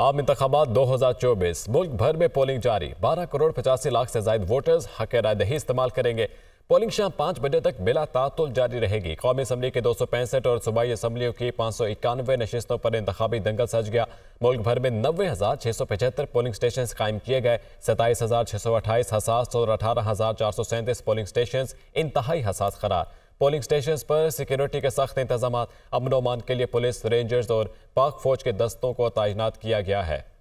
आम इंतबात दो हज़ार चौबीस मुल्क भर में पोलिंग जारी बारह करोड़ पचासी लाख से जायद वोटर्स हक दही इस्तेमाल करेंगे पोलिंग शाम पाँच बजे तक बिला तातुल जारी रहेगी कौमी असम्बली के दो सौ पैंसठ और सूबाई असम्बलियों की पाँच सौ इक्यानवे नशस्तों पर इंतबी दंगल सज गया मुल्क भर में नब्बे हज़ार छः सौ पचहत्तर पोलिंग स्टेशन कायम किए गए सताईस हज़ार छः सौ अट्ठाईस हसास और अठारह हज़ार चार सौ सैंतीस पोलिंग स्टेशन इंतहाई हसास करार पोलिंग स्टेशन पर सिक्योरिटी के सख्त इंतजाम अमन अमान के लिए पुलिस रेंजर्स और पाक फौज के दस्तों को तैनात किया गया है